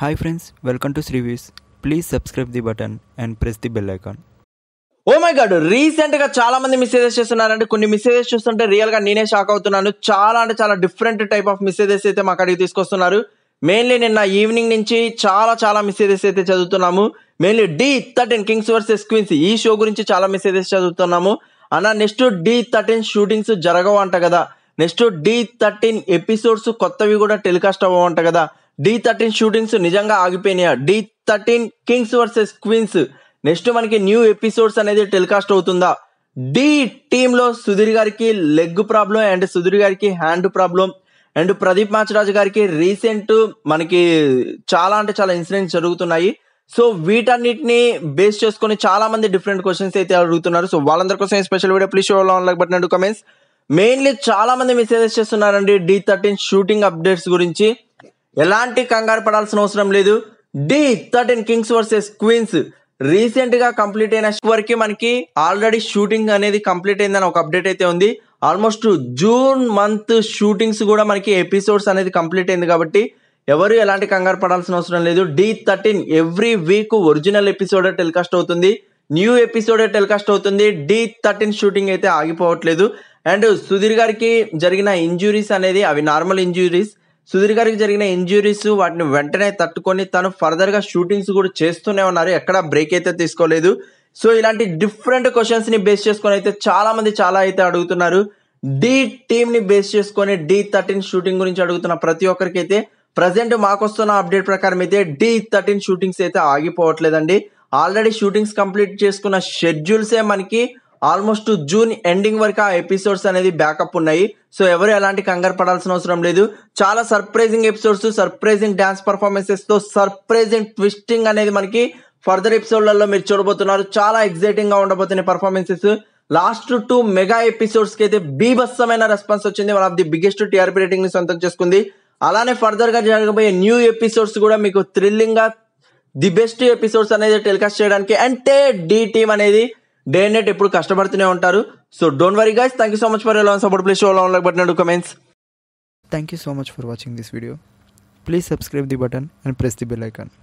hi friends welcome to శ్రీవీస్ please subscribe the button and press the bell icon oh my god recent గా చాలా మంది messages చేస్తున్నారంటే కొన్ని మెసేజెస్ చూస్తుంటే రియల్ గా నేనే షాక్ అవుతున్నాను చాలా అంటే చాలా డిఫరెంట్ టైప్ ఆఫ్ మెసేజెస్ అయితే మాకు అడిగి తీసుకొస్తున్నారు మెయిన్లీ నిన్న ఈవినింగ్ నుంచి చాలా చాలా మెసేజెస్ అయితే చదువుతున్నాము mainly Dhee thirteen kings versus queens ఈ షో గురించి చాలా మెసేజెస్ చదువుతున్నాము అన్న నెక్స్ట్ డి థర్టీన్ షూటింగ్స్ జరగవు అంట కదా నెక్స్ట్ డి థర్టీన్ ఎపిసోడ్స్ కొత్తవి కూడా టెలికాస్ట్ అవ్వవు అంట కదా డి థర్టీన్ షూటింగ్స్ నిజంగా ఆగిపోయినాయా Dhee thirteen kings versus queens next మనకి న్యూ ఎపిసోడ్స్ అనేది టెలికాస్ట్ అవుతుందా డి టీంలో సుధీర్ గారికి లెగ్ ప్రాబ్లం అండ్ సుధీర్ గారికి hand problem and Pradeep Macharaju గారికి రీసెంట్ మనకి చాలా అంటే చాలా ఇన్సిడెంట్స్ జరుగుతున్నాయి సో వీటన్నిటిని బేస్ చేసుకొని చాలా మంది డిఫరెంట్ క్వశ్చన్స్ అయితే అడుగుతున్నారు సో వాళ్ళందరి కోసం స్పెషల్ వీడియో ప్లీజ్ షో లో బట్ కమెంట్స్ మెయిన్లీ చాలా మంది మెసేజెస్ చేస్తున్నారండి డి థర్టీన్ షూటింగ్ అప్డేట్స్ గురించి ఎలాంటి కంగారు పడాల్సిన అవసరం లేదు Dhee thirteen kings versus queens రీసెంట్గా కంప్లీట్ అయిన వరకు మనకి ఆల్రెడీ షూటింగ్ అనేది కంప్లీట్ అయిందని ఒక అప్డేట్ అయితే ఉంది ఆల్మోస్ట్ జూన్ మంత్ షూటింగ్స్ కూడా మనకి ఎపిసోడ్స్ అనేది కంప్లీట్ అయింది కాబట్టి ఎవరు ఎలాంటి కంగారు పడాల్సిన అవసరం లేదు Dhee thirteen every week original episode telecast అవుతుంది న్యూ ఎపిసోడ్ టెలికాస్ట్ అవుతుంది డి థర్టీన్ షూటింగ్ అయితే ఆగిపోవట్లేదు అండ్ సుధీర్ గారికి జరిగిన ఇంజురీస్ అనేది అవి నార్మల్ ఇంజురీస్ సుధీర్ గారికి జరిగిన ఇంజురీస్ వాటిని వెంటనే తట్టుకొని తను ఫర్దర్గా షూటింగ్స్ కూడా చేస్తూనే ఉన్నారు ఎక్కడ బ్రేక్ అయితే తీసుకోలేదు సో ఇలాంటి డిఫరెంట్ క్వశ్చన్స్ని బేస్ చేసుకొని అయితే చాలామంది చాలా అయితే అడుగుతున్నారు డి ని బేస్ చేసుకొని డి థర్టీన్ షూటింగ్ గురించి అడుగుతున్న ప్రతి ఒక్కరికి అయితే ప్రజెంట్ మాకొస్తున్న అప్డేట్ ప్రకారం అయితే డి థర్టీన్ షూటింగ్స్ అయితే ఆగిపోవట్లేదండి ఆల్రెడీ షూటింగ్స్ కంప్లీట్ చేసుకున్న షెడ్యూల్సే మనకి ఆల్మోస్ట్ జూన్ ఎండింగ్ వరకు ఆ ఎపిసోడ్స్ అనేది బ్యాకప్ ఉన్నాయి సో ఎవరు ఎలాంటి కంగారు పడాల్సిన అవసరం లేదు చాలా సర్ప్రైజింగ్ ఎపిసోడ్స్ సర్ప్రైజింగ్ డ్యాన్స్ తో సర్ప్రైజింగ్ ట్విస్టింగ్ అనేది మనకి ఫర్దర్ ఎపిసోడ్లలో మీరు చూడబోతున్నారు చాలా గా ఉండబోతున్నాయి పర్ఫార్మెన్సెస్ లాస్ట్ టూ మెగా ఎపిసోడ్స్కి అయితే బీభత్సమైన రెస్పాన్స్ వచ్చింది one of the biggest TRP రేటింగ్ని సొంతం చేసుకుంది అలానే ఫర్దర్గా జరగబోయే న్యూ ఎపిసోడ్స్ కూడా మీకు గా ది బెస్ట్ ఎపిసోడ్స్ అనేది టెలికాస్ట్ చేయడానికి అంటే డి టీమ్ అనేది డే అండ్ నైట్ ఎప్పుడు కష్టపడుతూనే ఉంటారు so don't worry guys thank you so much for ఎలా support please show like button comments thank you so much for watching this video please subscribe the button and press the bell icon